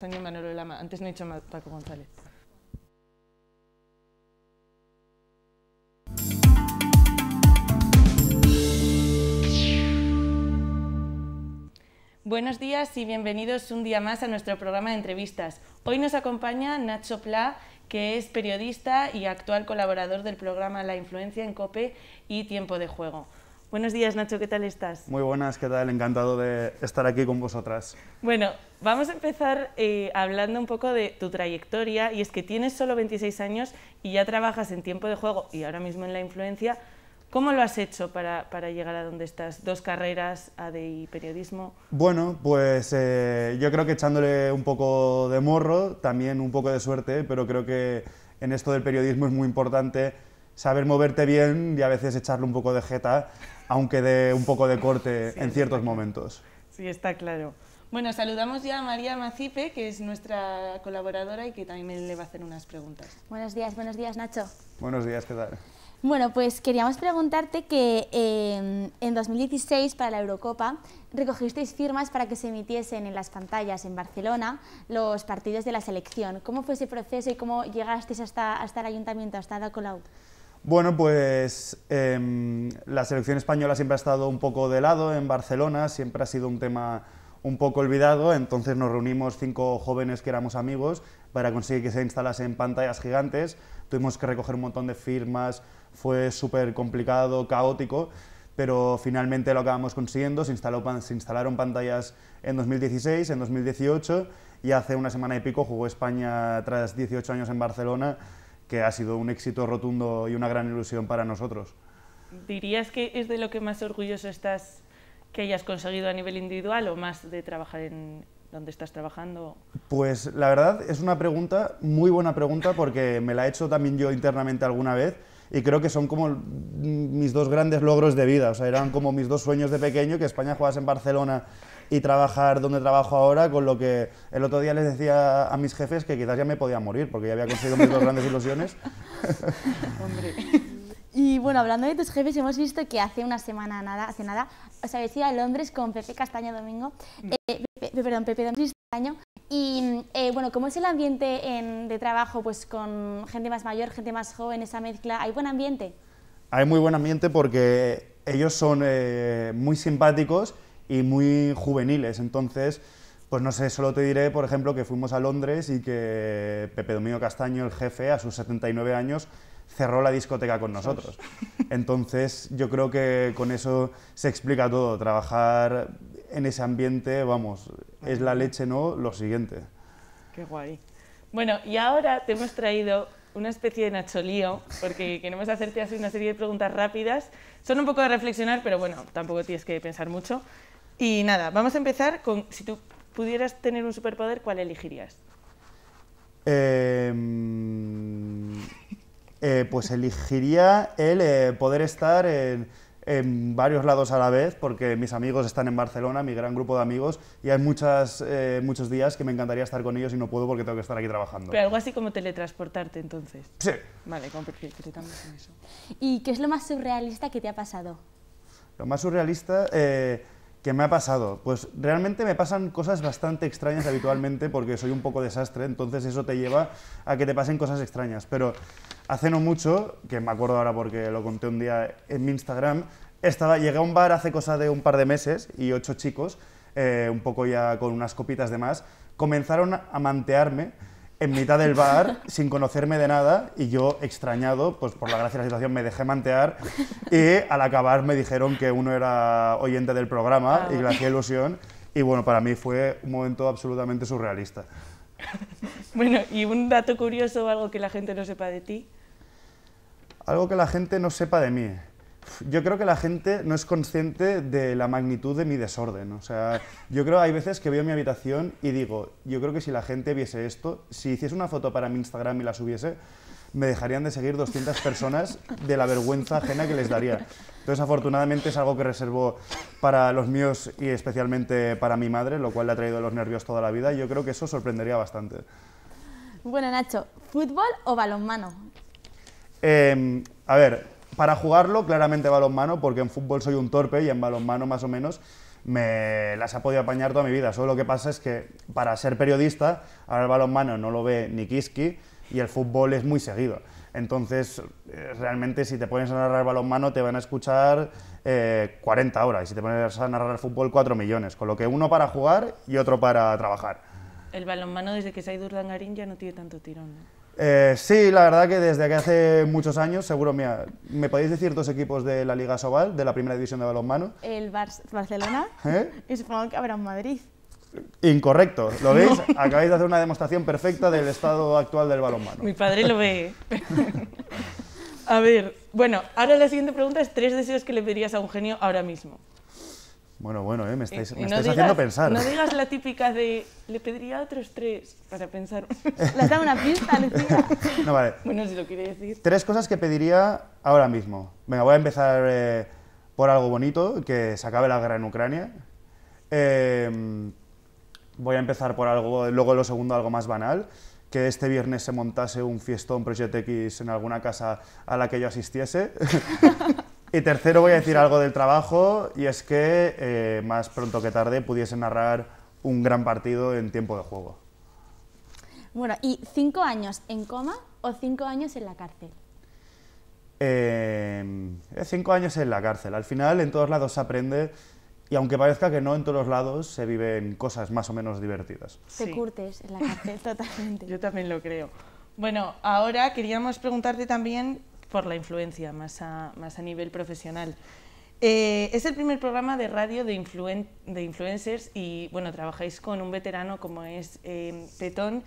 antes no he dicho Paco González. Buenos días y bienvenidos un día más a nuestro programa de entrevistas. Hoy nos acompaña Nacho Pla, que es periodista y actual colaborador del programa La Influencia en Cope y Tiempo de Juego. Buenos días, Nacho, ¿qué tal estás? Muy buenas, ¿qué tal? Encantado de estar aquí con vosotras. Bueno, vamos a empezar eh, hablando un poco de tu trayectoria, y es que tienes solo 26 años y ya trabajas en tiempo de juego y ahora mismo en la influencia. ¿Cómo lo has hecho para, llegar a donde estás? Dos carreras, ADI y periodismo. Bueno, pues eh, yo creo que echándole un poco de morro, también un poco de suerte, pero creo que en esto del periodismo es muy importante saber moverte bien y a veces echarle un poco de jeta aunque dé un poco de corte en ciertos momentos. Sí, está claro. Bueno, saludamos ya a María Macipe, que es nuestra colaboradora y que también le va a hacer unas preguntas. Buenos días, buenos días, Nacho. Buenos días, ¿qué tal? Bueno, pues queríamos preguntarte que em, en 2016 para la Eurocopa recogisteis firmas para que se emitiesen en las pantallas en Barcelona los partidos de la selección. ¿Cómo fue ese proceso y cómo llegasteis hasta, el ayuntamiento, hasta la Colau? Bueno, pues em, la selección española siempre ha estado un poco de lado en Barcelona, siempre ha sido un tema un poco olvidado, entonces nos reunimos cinco jóvenes que éramos amigos para conseguir que se instalasen pantallas gigantes, tuvimos que recoger un montón de firmas, fue súper complicado, caótico, pero finalmente lo acabamos consiguiendo, se instalaron pantallas en 2016, en 2018 y hace una semana y pico jugó España tras 18 años en Barcelona que ha sido un éxito rotundo y una gran ilusión para nosotros. ¿Dirías que es de lo que más orgulloso estás que hayas conseguido a nivel individual o más de trabajar en donde estás trabajando? Pues la verdad es una pregunta, muy buena pregunta, porque me la he hecho también yo internamente alguna vez y creo que son como mis dos grandes logros de vida, o sea, eran como mis dos sueños de pequeño, que España jugase en Barcelona y trabajar donde trabajo ahora, con lo que el otro día les decía a mis jefes que quizás ya me podía morir, porque ya había conseguido mis dos grandes ilusiones. Y bueno, hablando de tus jefes, hemos visto que hace una semana nada, hace nada, os habéis ido a Londres con Pepe Castaño Domingo, mm. eh, perdón, Pepe Domingo Castaño, y eh, bueno, ¿cómo es el ambiente de trabajo pues con gente más mayor, gente más joven, esa mezcla? ¿Hay buen ambiente? Hay muy buen ambiente porque ellos son eh, muy simpáticos y muy juveniles. Entonces, pues no sé, solo te diré, por ejemplo, que fuimos a Londres y que Pepe Domingo Castaño, el jefe, a sus 79 años, cerró la discoteca con nosotros. Entonces, yo creo que con eso se explica todo. Trabajar en ese ambiente, vamos, es la leche, ¿no? Lo siguiente. Qué guay. Bueno, y ahora te hemos traído una especie de nacholío, porque queremos hacerte así una serie de preguntas rápidas. Son un poco de reflexionar, pero bueno, tampoco tienes que pensar mucho. Y nada, vamos a empezar con, si tú pudieras tener un superpoder, ¿cuál elegirías? Em, eh, pues elegiría el eh, poder estar en, varios lados a la vez, porque mis amigos están en Barcelona, mi gran grupo de amigos, y hay muchas, eh, muchos días que me encantaría estar con ellos y no puedo porque tengo que estar aquí trabajando. Pero algo así como teletransportarte entonces. Sí. Vale, perfecto. en eso. ¿Y qué es lo más surrealista que te ha pasado? Lo más surrealista... ¿Qué me ha pasado? Pues realmente me pasan cosas bastante extrañas habitualmente porque soy un poco desastre, entonces eso te lleva a que te pasen cosas extrañas. Pero hace no mucho, que me acuerdo ahora porque lo conté un día en mi Instagram, estaba, llegué a un bar hace cosa de un par de meses y ocho chicos, eh, un poco ya con unas copitas de más, comenzaron a mantearme en mitad del bar, sin conocerme de nada, y yo, extrañado, pues por la gracia de la situación, me dejé mantear, y al acabar me dijeron que uno era oyente del programa, ah. y que le hacía ilusión, y bueno, para mí fue un momento absolutamente surrealista. Bueno, ¿y un dato curioso o algo que la gente no sepa de ti? Algo que la gente no sepa de mí yo creo que la gente no es consciente de la magnitud de mi desorden. O sea, yo creo que hay veces que veo mi habitación y digo, yo creo que si la gente viese esto, si hiciese una foto para mi Instagram y la subiese, me dejarían de seguir 200 personas de la vergüenza ajena que les daría. Entonces, afortunadamente es algo que reservo para los míos y especialmente para mi madre, lo cual le ha traído los nervios toda la vida. yo creo que eso sorprendería bastante. Bueno, Nacho, ¿fútbol o balonmano? Em, a ver, para jugarlo, claramente balonmano, porque en fútbol soy un torpe y en balonmano más o menos me las ha podido apañar toda mi vida. Solo lo que pasa es que para ser periodista, ahora el balonmano no lo ve ni Kiski y el fútbol es muy seguido. Entonces, eh, realmente si te pones a narrar balonmano te van a escuchar 40 eh, horas y si te pones a narrar el fútbol 4 millones, con lo que uno para jugar y otro para trabajar. El balonmano desde que se ha ido Urdangarín ya no tiene tanto tirón. Eh, sí, la verdad que desde que hace muchos años, seguro, mía, ¿me podéis decir dos equipos de la Liga Sobal, de la primera división de balonmano? El Barcelona ¿Eh? y supongo que habrá un Madrid. Incorrecto, ¿lo veis? Acabáis de hacer una demostración perfecta del estado actual del balonmano. Mi padre lo ve. a ver, bueno, ahora la siguiente pregunta es tres deseos que le pedirías a un genio ahora mismo. Bueno, bueno, eh, me eh, estáis, haciendo pensar. No digas la típica de le pediría otros tres para pensar. ¿Le has una pista, Lucía? No, vale. Bueno, si lo quiere decir. Tres cosas que pediría ahora mismo. Venga, voy a empezar eh, por algo bonito, que se acabe la guerra en Ucrania. voy a empezar por algo, luego lo segundo, algo más banal que este viernes se montase un fiestón Project X en alguna casa a la que yo asistiese. Y tercero voy a decir algo del trabajo y es que eh, más pronto que tarde pudiese narrar un gran partido en tiempo de juego. Bueno, ¿y cinco años en coma o cinco años en la cárcel? Em, eh, cinco años en la cárcel. Al final en todos lados se aprende y aunque parezca que no en todos lados se viven cosas más o menos divertidas. Te curtes en la cárcel totalmente. Yo también lo creo. Bueno, ahora queríamos preguntarte también por la influencia, más a, más a nivel profesional. Eh, es el primer programa de radio de, de, influencers y bueno, trabajáis con un veterano como es eh, Tetón.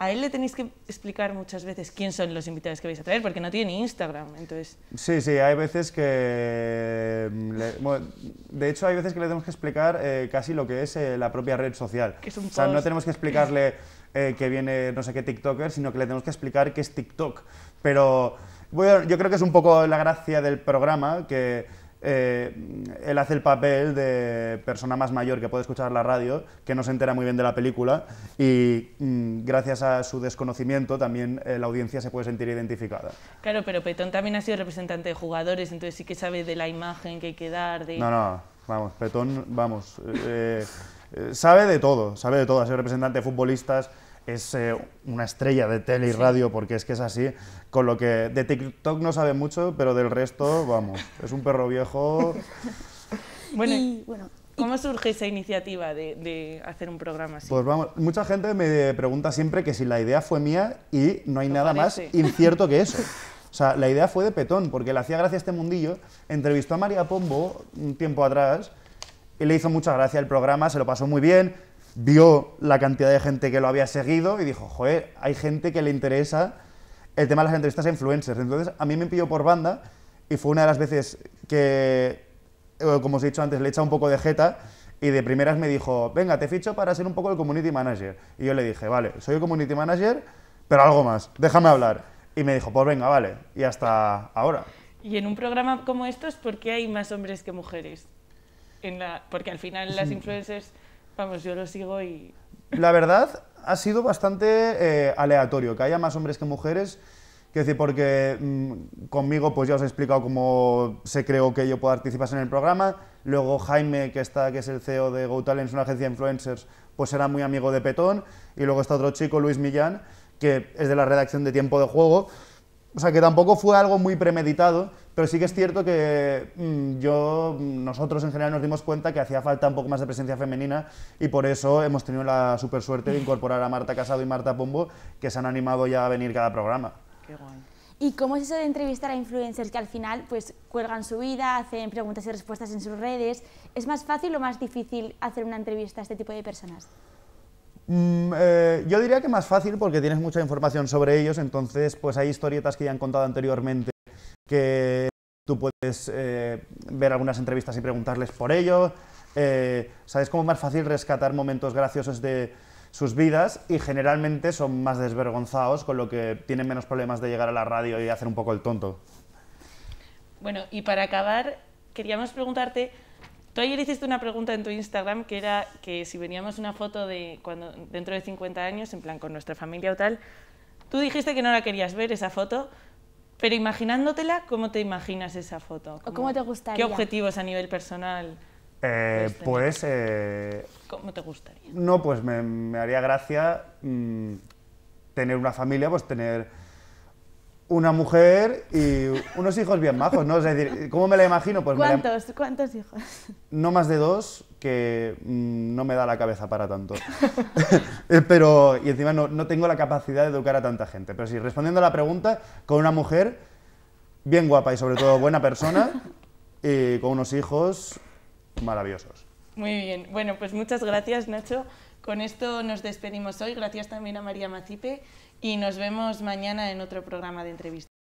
A él le tenéis que explicar muchas veces quién son los invitados que vais a traer, porque no tiene Instagram, entonces... Sí, sí, hay veces que... Mm, de hecho, hay veces que le tenemos que explicar eh, casi lo que es la propia red social. O sea, no tenemos que explicarle que viene no sé qué TikToker, sino que le tenemos que explicar qué es TikTok. Pero bueno, yo creo que es un poco la gracia del programa, que eh, él hace el papel de persona más mayor que puede escuchar la radio, que no se entera muy bien de la película y mm, gracias a su desconocimiento también eh, la audiencia se puede sentir identificada. Claro, pero Petón también ha sido representante de jugadores, entonces sí que sabe de la imagen que hay que dar. De... No, no, vamos, Petón, vamos, eh, sabe de todo, sabe de todo, ha sido representante de futbolistas es eh, una estrella de tele y radio, porque es que es así. Con lo que de TikTok no sabe mucho, pero del resto, vamos, es un perro viejo. bueno, ¿Cómo surge esa iniciativa de, hacer un programa así? Pues vamos, mucha gente me pregunta siempre que si la idea fue mía y no hay nada más incierto que eso. O sea, la idea fue de Petón, porque le hacía gracia este mundillo. Entrevistó a María Pombo un tiempo atrás y le hizo mucha gracia el programa, se lo pasó muy bien, vio la cantidad de gente que lo había seguido y dijo, joder, hay gente que le interesa el tema de las entrevistas a influencers. Entonces, a mí me pilló por banda y fue una de las veces que, eh, como os he dicho antes, le he un poco de jeta y de primeras me dijo, venga, te ficho para ser un poco el community manager. Y yo le dije, vale, soy community manager, pero algo más, déjame hablar. Y me dijo, pues venga, vale, y hasta ahora. Y en un programa como estos, ¿por qué hay más hombres que mujeres? Porque al final las influencers... Vamos, yo lo sigo y... La verdad, ha sido bastante eh, aleatorio, que haya más hombres que mujeres. Quiero decir, porque mm, conmigo pues ya os he explicado cómo se creó que yo pueda participar en el programa. Luego Jaime, que, está, que es el CEO de GoTalents, una agencia de influencers, pues era muy amigo de Petón. Y luego está otro chico, Luis Millán, que es de la redacción de Tiempo de Juego. O sea que tampoco fue algo muy premeditado, pero sí que es cierto que mm, yo, mm, nosotros en general nos dimos cuenta que hacía falta un poco más de presencia femenina y por eso hemos tenido la super suerte de incorporar a Marta Casado y Marta Pombo, que se han animado ya a venir cada programa. ¿Y cómo es eso de entrevistar a influencers que al final pues cuelgan su vida, hacen preguntas y respuestas en sus redes? ¿Es más fácil o más difícil hacer una entrevista a este tipo de personas? Mm, eh, yo diría que más fácil porque tienes mucha información sobre ellos, entonces pues hay historietas que ya han contado anteriormente que tú puedes eh, ver algunas entrevistas y preguntarles por ello. ¿Sabes eh, cómo es más fácil rescatar momentos graciosos de sus vidas? Y generalmente son más desvergonzados, con lo que tienen menos problemas de llegar a la radio y hacer un poco el tonto. Bueno, y para acabar, queríamos preguntarte, tú ayer hiciste una pregunta en tu Instagram que era que si veníamos una foto de cuando dentro de 50 años, en plan con nuestra familia o tal, tú dijiste que no la querías ver esa foto, pero imaginándotela, ¿cómo te imaginas esa foto? ¿Cómo, te gustaría? ¿Qué objetivos a nivel personal? Eh, pues... Eh, ¿Cómo te gustaría? No, pues me, haría gracia mm, tener una familia, pues tener una mujer y unos hijos bien majos, ¿no? Es decir, ¿cómo me la imagino? Pues ¿Cuántos, ¿Cuántos hijos? No más de dos, que mm, no me da la cabeza para tanto. pero, y encima no, no tengo la capacidad de educar a tanta gente. Pero sí, respondiendo a la pregunta, con una mujer bien guapa y sobre todo buena persona, y con unos hijos maravillosos. Muy bien, bueno, pues muchas gracias Nacho. Con esto nos despedimos hoy. Gracias también a María Macipe y nos vemos mañana en otro programa de entrevistas.